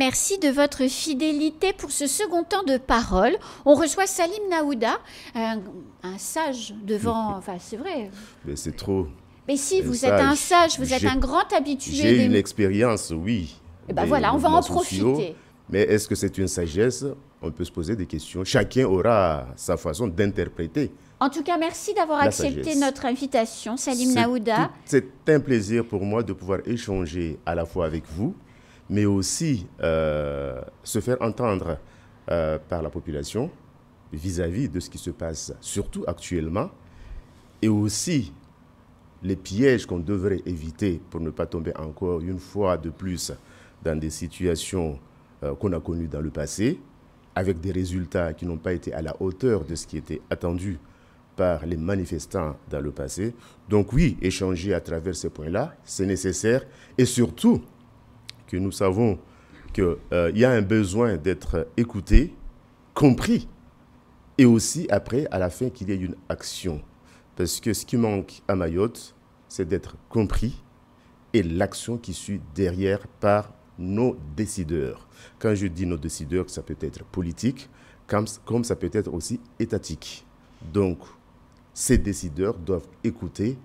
Merci de votre fidélité pour ce second temps de parole. On reçoit Salim Naouda, un, sage devant. Enfin, c'est vrai. Mais c'est trop. Mais si, vous êtes un sage, vous êtes un grand habitué. J'ai une expérience, oui. Et eh ben voilà, on va en profiter. Mais est-ce que c'est une sagesse On peut se poser des questions. Chacun aura sa façon d'interpréter. En tout cas, merci d'avoir accepté notre invitation, Salim Naouda. C'est un plaisir pour moi de pouvoir échanger à la fois avec vous, mais aussi euh, se faire entendre euh, par la population vis-à-vis de ce qui se passe, surtout actuellement, et aussi les pièges qu'on devrait éviter pour ne pas tomber encore une fois de plus dans des situations euh, qu'on a connues dans le passé, avec des résultats qui n'ont pas été à la hauteur de ce qui était attendu par les manifestants dans le passé. Donc oui, échanger à travers ces points-là, c'est nécessaire, et surtout, que nous savons qu'il euh, y a un besoin d'être écouté, compris, et aussi après, à la fin, qu'il y ait une action. Parce que ce qui manque à Mayotte, c'est d'être compris et l'action qui suit derrière par nos décideurs. Quand je dis nos décideurs, ça peut être politique, comme, comme ça peut être aussi étatique. Donc, ces décideurs doivent écouter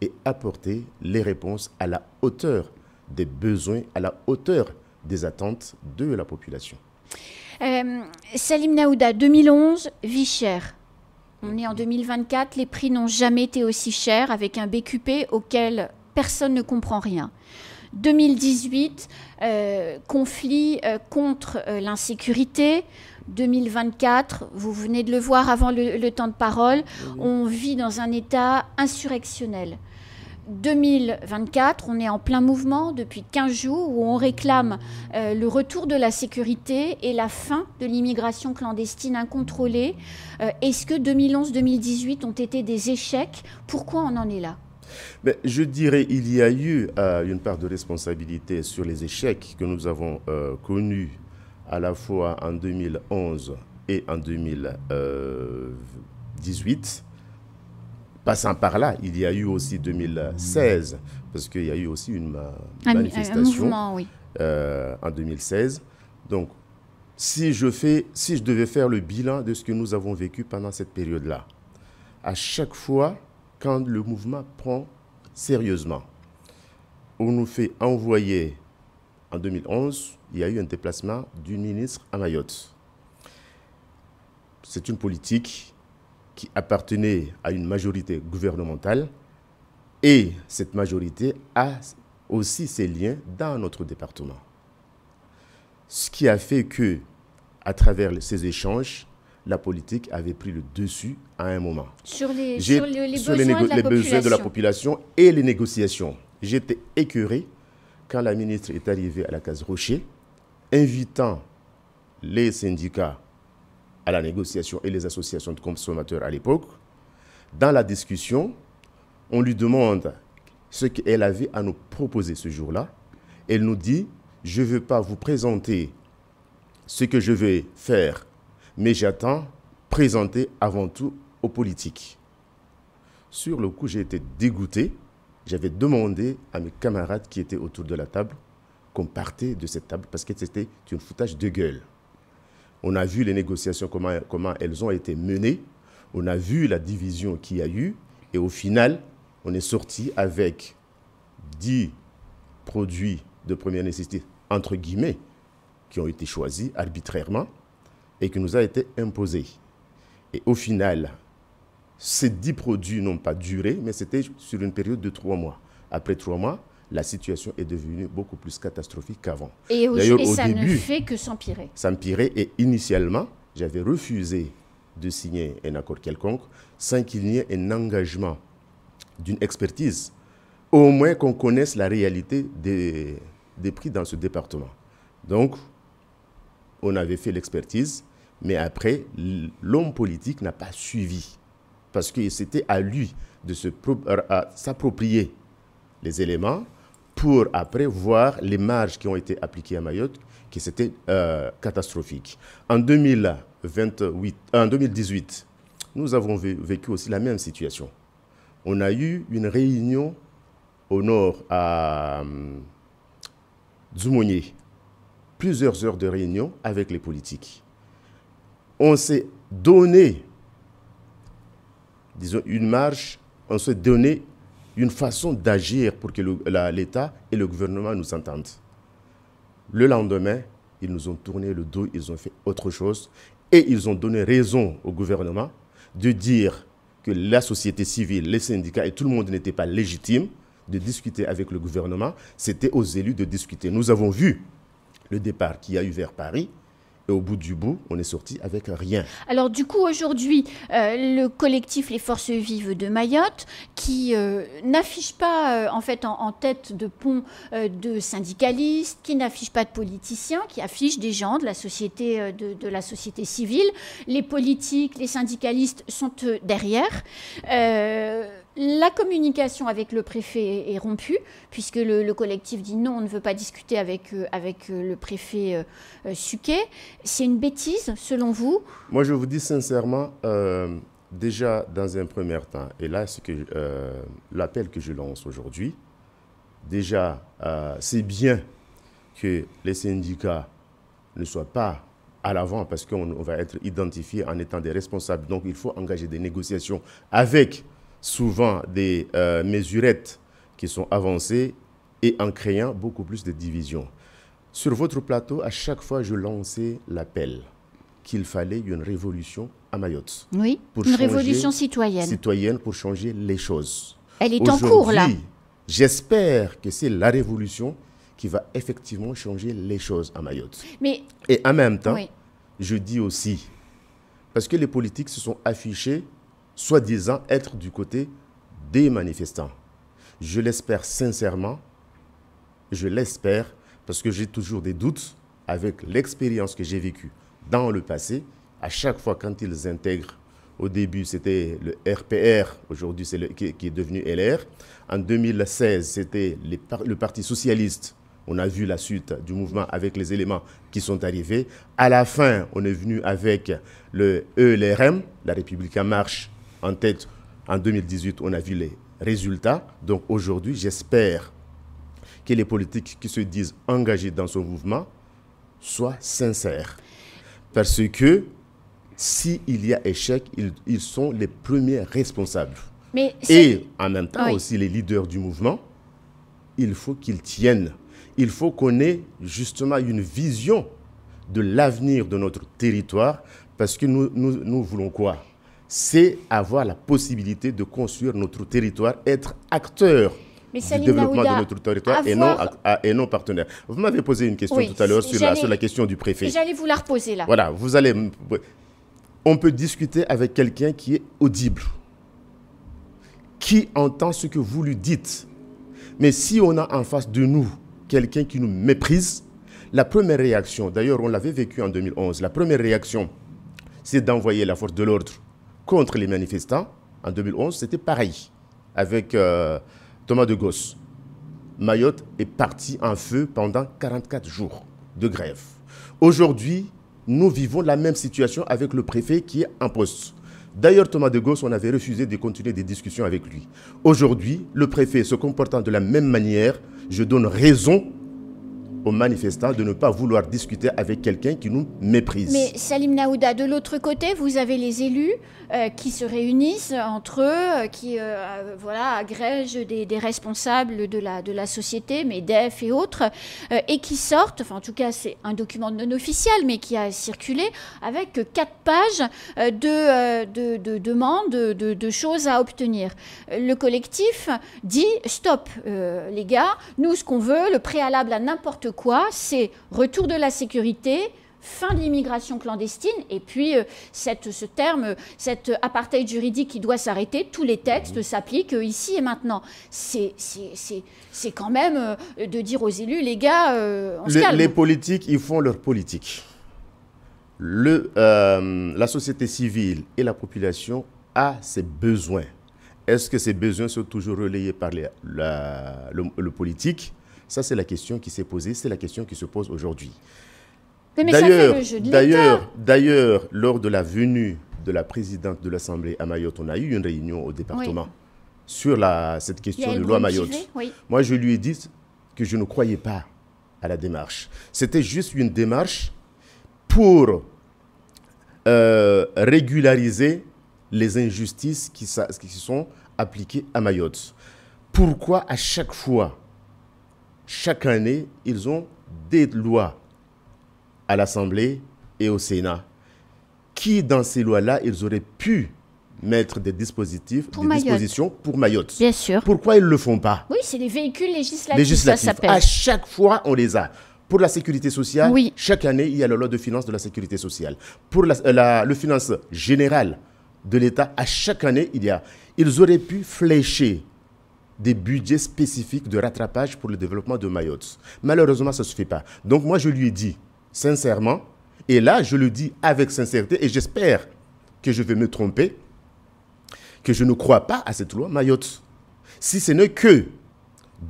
et apporter les réponses à la hauteur des besoins à la hauteur des attentes de la population. Euh, Salim Naouda, 2011, vie chère. On est en 2024, les prix n'ont jamais été aussi chers avec un BQP auquel personne ne comprend rien. 2018, euh, conflit euh, contre l'insécurité. 2024, vous venez de le voir avant le, temps de parole, on vit dans un état insurrectionnel. 2024, on est en plein mouvement depuis 15 jours où on réclame euh, le retour de la sécurité et la fin de l'immigration clandestine incontrôlée. Euh, est-ce que 2011-2018 ont été des échecs Pourquoi on en est là je dirais il y a eu euh, une part de responsabilité sur les échecs que nous avons connus à la fois en 2011 et en 2018 passant par là, il y a eu aussi 2016, parce qu'il y a eu aussi une euh, manifestation euh, en 2016. Donc, si je, fais, si je devais faire le bilan de ce que nous avons vécu pendant cette période-là, à chaque fois, quand le mouvement prend sérieusement, on nous fait envoyer, en 2011, il y a eu un déplacement du ministre à Mayotte. C'est une politique qui appartenait à une majorité gouvernementale et cette majorité a aussi ses liens dans notre département. Ce qui a fait que, à travers ces échanges, la politique avait pris le dessus à un moment. Sur les, besoins, de la population et les négociations. J'étais écœuré quand la ministre est arrivée à la case Rocher, invitant les syndicats la négociation et les associations de consommateurs à l'époque. Dans la discussion, on lui demande ce qu'elle avait à nous proposer ce jour-là. Elle nous dit, je ne veux pas vous présenter ce que je vais faire, mais j'attends présenter avant tout aux politiques. Sur le coup, j'ai été dégoûté. J'avais demandé à mes camarades qui étaient autour de la table qu'on partait de cette table parce que c'était une foutage de gueule. On a vu les négociations, comment, elles ont été menées. On a vu la division qu'il y a eu. Et au final, on est sorti avec 10 produits de première nécessité, entre guillemets, qui ont été choisis arbitrairement et qui nous ont été imposés. Et au final, ces 10 produits n'ont pas duré, mais c'était sur une période de 3 mois. Après 3 mois, la situation est devenue beaucoup plus catastrophique qu'avant. Et, au, ça ne fait que s'empirer. S'empirer et initialement, j'avais refusé de signer un accord quelconque sans qu'il n'y ait un engagement d'une expertise, au moins qu'on connaisse la réalité des, des prix dans ce département. Donc, on avait fait l'expertise, mais après, l'homme politique n'a pas suivi, parce que c'était à lui de s'approprier les éléments pour après voir les marges qui ont été appliquées à Mayotte, qui c'était euh, catastrophique. En, 2028, en 2018, nous avons vécu aussi la même situation. On a eu une réunion au nord à euh, Dzumonier, plusieurs heures de réunion avec les politiques. On s'est donné, une marge, on s'est donné une façon d'agir pour que l'État et le gouvernement nous entendent. Le lendemain, ils nous ont tourné le dos, ils ont fait autre chose et ils ont donné raison au gouvernement de dire que la société civile, les syndicats et tout le monde n'étaient pas légitimes de discuter avec le gouvernement, c'était aux élus de discuter. Nous avons vu le départ qu'il y a eu vers Paris, et au bout du bout, on est sorti avec rien. Alors du coup, aujourd'hui, euh, le collectif Les Forces Vives de Mayotte, qui euh, n'affiche pas euh, en fait en, tête de pont de syndicalistes, qui n'affiche pas de politiciens, qui affiche des gens de la société, de la société civile. Les politiques, les syndicalistes sont derrière. La communication avec le préfet est rompue, puisque le, collectif dit non, on ne veut pas discuter avec, euh, avec euh, le préfet euh, Suquet. C'est une bêtise, selon vous Moi, je vous dis sincèrement, déjà dans un premier temps, et là, c'est que l'appel que je lance aujourd'hui, déjà, c'est bien que les syndicats ne soient pas à l'avant parce qu'on va être identifié en étant des responsables. Donc il faut engager des négociations avec souvent des euh, mesurettes qui sont avancées et en créant beaucoup plus de divisions. Sur votre plateau, à chaque fois, je lançais l'appel qu'il fallait une révolution à Mayotte. Oui, une révolution citoyenne. Citoyenne pour changer les choses. Elle est en cours là. J'espère que c'est la révolution qui va effectivement changer les choses à Mayotte. Mais, Et en même temps, je dis aussi, parce que les politiques se sont affichés soi-disant être du côté des manifestants. Je l'espère sincèrement, je l'espère parce que j'ai toujours des doutes avec l'expérience que j'ai vécue dans le passé. À chaque fois quand ils intègrent, au début c'était le RPR, aujourd'hui c'est qui, est devenu LR. En 2016 c'était le Parti socialiste. On a vu la suite du mouvement avec les éléments qui sont arrivés. À la fin, on est venu avec le ELRM, la République en marche, en tête. En 2018, on a vu les résultats. Donc aujourd'hui, j'espère que les politiques qui se disent engagés dans ce mouvement soient sincères. Parce que s'il y a échec, ils, sont les premiers responsables. Et en même temps aussi les leaders du mouvement, il faut qu'ils tiennent. Il faut qu'on ait justement une vision de l'avenir de notre territoire parce que nous, nous voulons quoi c'est avoir la possibilité de construire notre territoire, être acteur du développement de notre territoire et, non, ah, et non partenaire. Vous m'avez posé une question tout à l'heure sur la, sur la question du préfet. J'allais vous la reposer là. Voilà, vous allez... On peut discuter avec quelqu'un qui est audible, qui entend ce que vous lui dites. Mais si on a en face de nous quelqu'un qui nous méprise, la première réaction, d'ailleurs on l'avait vécu en 2011, la première réaction, c'est d'envoyer la force de l'ordre contre les manifestants en 2011, c'était pareil avec euh, Thomas de Gosse. Mayotte est partie en feu pendant 44 jours de grève. Aujourd'hui, nous vivons la même situation avec le préfet qui est en poste. D'ailleurs, Thomas de Gauss, on avait refusé de continuer des discussions avec lui. Aujourd'hui, le préfet se comportant de la même manière, je donne raison aux manifestants de ne pas vouloir discuter avec quelqu'un qui nous méprise. Mais Salim Naouda, de l'autre côté, vous avez les élus euh, qui se réunissent entre eux, euh, qui euh, voilà, agrègent des, responsables de la, de la société, MEDEF et autres, et qui sortent, en tout cas c'est un document non officiel, mais qui a circulé, avec quatre pages de, demandes, de, de, choses à obtenir. Le collectif dit, stop les gars, nous ce qu'on veut, le préalable à n'importe quoi, c'est retour de la sécurité, fin de l'immigration clandestine, et puis euh, cette, ce terme, cet apartheid juridique qui doit s'arrêter, tous les textes s'appliquent euh, ici et maintenant. C'est quand même euh, de dire aux élus, les gars, on Les politiques, ils font leur politique. Le, la société civile et la population a ses besoins. Est-ce que ces besoins sont toujours relayés par le politique ça, c'est la question qui s'est posée, c'est la question qui se pose aujourd'hui. D'ailleurs, d'ailleurs, lors de la venue de la présidente de l'Assemblée à Mayotte, on a eu une réunion au département sur cette question de loi Mayotte. Moi, je lui ai dit que je ne croyais pas à la démarche. C'était juste une démarche pour euh, régulariser les injustices qui, qui sont appliquées à Mayotte. Pourquoi à chaque fois chaque année, ils ont des lois à l'Assemblée et au Sénat qui, dans ces lois-là, ils auraient pu mettre des dispositifs, pour des dispositions pour Mayotte. Bien sûr. Pourquoi ils ne le font pas Oui, c'est des véhicules législatifs, ça s'appelle. À chaque fois, on les a. Pour la sécurité sociale, chaque année, il y a la loi de finances de la sécurité sociale. Pour euh, la, le finance général de l'État, à chaque année, il y a. Ils auraient pu flécher des budgets spécifiques de rattrapage pour le développement de Mayotte. Malheureusement, ça ne suffit pas. Donc moi, je lui ai dit sincèrement, et là, je le dis avec sincérité, et j'espère que je vais me tromper, que je ne crois pas à cette loi Mayotte. Si ce n'est que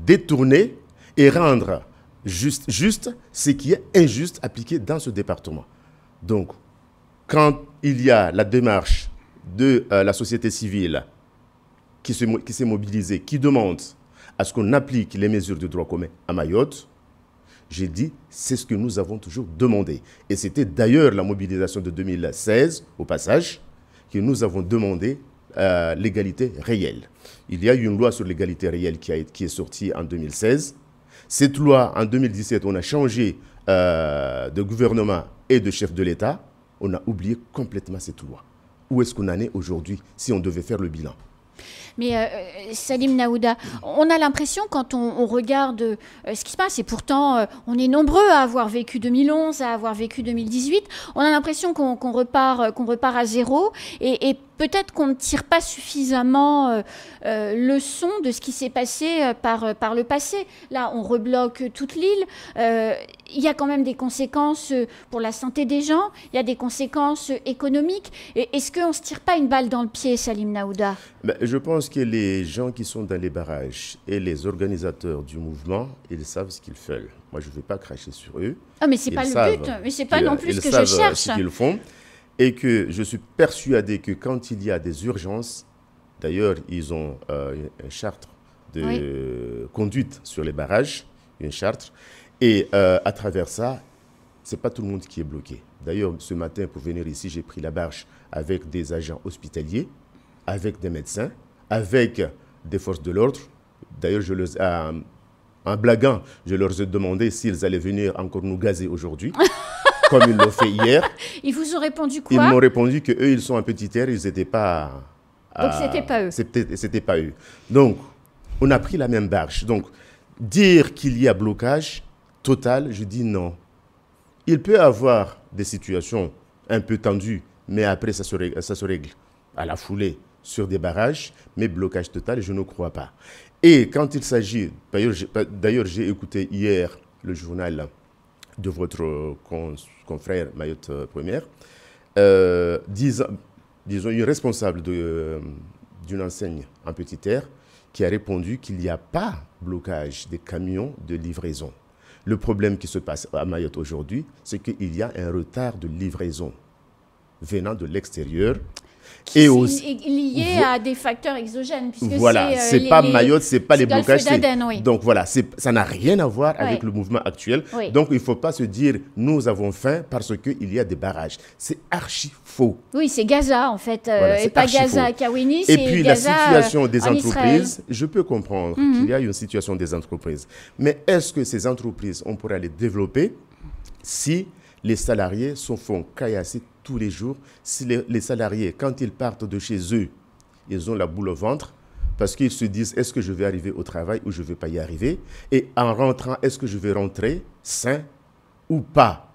détourner et rendre juste, juste ce qui est injuste appliqué dans ce département. Donc, quand il y a la démarche de euh, la société civile qui s'est mobilisé, qui demande à ce qu'on applique les mesures de droit commun à Mayotte, j'ai dit, c'est ce que nous avons toujours demandé. Et c'était d'ailleurs la mobilisation de 2016, au passage, que nous avons demandé euh, l'égalité réelle. Il y a eu une loi sur l'égalité réelle qui, a, qui est sortie en 2016. Cette loi, en 2017, on a changé euh, de gouvernement et de chef de l'État. On a oublié complètement cette loi. Où est-ce qu'on en est aujourd'hui si on devait faire le bilan mais euh, euh, Salim Naouda, on a l'impression quand on, regarde euh, ce qui se passe, et pourtant on est nombreux à avoir vécu 2011, à avoir vécu 2018, on a l'impression qu'on repart, qu'on repart à zéro. Et, et peut-être qu'on ne tire pas suffisamment euh, euh, le son de ce qui s'est passé euh, par, le passé. Là, on rebloque toute l'île. il y a quand même des conséquences pour la santé des gens, il y a des conséquences économiques. Est-ce qu'on ne se tire pas une balle dans le pied, Salim Naouda ben, Je pense que les gens qui sont dans les barrages et les organisateurs du mouvement, ils savent ce qu'ils font. Moi, je ne vais pas cracher sur eux. Ah, mais ce n'est pas le but, mais ce n'est pas non plus ce que je cherche. Ce qu'ils font et que je suis persuadé que quand il y a des urgences, d'ailleurs, ils ont euh, une charte de conduite sur les barrages, une charte, et euh, à travers ça, c'est pas tout le monde qui est bloqué. D'ailleurs, ce matin, pour venir ici, j'ai pris la barge avec des agents hospitaliers, avec des médecins, avec des forces de l'ordre. D'ailleurs, je euh, en blaguant, je leur ai demandé s'ils allaient venir encore nous gazer aujourd'hui. comme ils l'ont fait hier. Ils vous ont répondu quoi Ils m'ont répondu que ils sont un petit air, ils n'étaient pas. Donc, Donc euh, c'était pas eux. C'était pas eux. Donc on a pris la même barge. Donc dire qu'il y a blocage total, je dis non. Il peut avoir des situations un peu tendues, mais après ça ça se règle à la foulée sur des barrages, mais blocage total, je ne crois pas. Et quand il s'agit, d'ailleurs j'ai écouté hier le journal de votre confrère Mayotte euh, Première, euh, disons, disons responsable euh, d'une enseigne en petit air qui a répondu qu'il n'y a pas blocage des camions de livraison. Le problème qui se passe à Mayotte aujourd'hui, c'est qu'il y a un retard de livraison venant de l'extérieur et aussi lié à des facteurs exogènes puisque voilà c'est euh, pas Mayotte c'est pas les blocages oui. donc voilà ça n'a rien à voir avec le mouvement actuel donc il faut pas se dire nous avons faim parce que il y a des barrages c'est archi faux oui c'est Gaza en fait euh, et pas Gaza à Kawini et puis la situation des entreprises je peux comprendre mhm. qu'il y a une situation des entreprises mais est-ce que ces entreprises on pourrait les développer si les salariés se font caillasser tous les jours. Si les, salariés, quand ils partent de chez eux, ils ont la boule au ventre parce qu'ils se disent est-ce que je vais arriver au travail ou je ne vais pas y arriver Et en rentrant, est-ce que je vais rentrer sain ou pas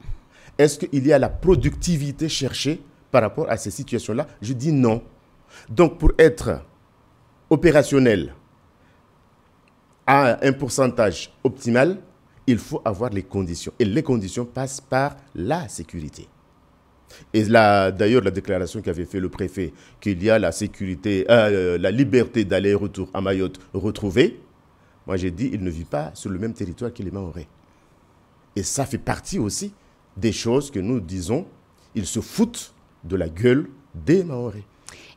Est-ce qu'il y a la productivité cherchée par rapport à ces situations-là Je dis non. Donc pour être opérationnel à un pourcentage optimal, il faut avoir les conditions. Et les conditions passent par la sécurité. Et d'ailleurs, la déclaration qu'avait fait le préfet, qu'il y a la sécurité, euh, la liberté d'aller-retour à Mayotte retrouvée, moi j'ai dit, il ne vit pas sur le même territoire que les Maorais. Et ça fait partie aussi des choses que nous disons, ils se foutent de la gueule des Maoris.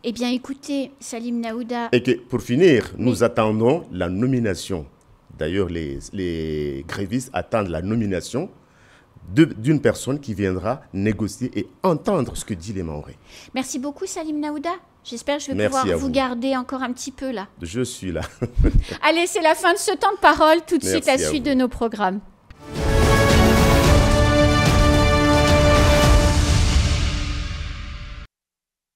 Eh bien écoutez, Salim Naouda... Et pour finir, nous attendons la nomination. D'ailleurs, les grévistes attendent la nomination d'une personne qui viendra négocier et entendre ce que dit les Maoris. Merci beaucoup Salim Naouda. J'espère que je vais pouvoir vous, garder encore un petit peu là. Je suis là. Allez, c'est la fin de ce temps de parole. Tout de suite, la suite de nos programmes.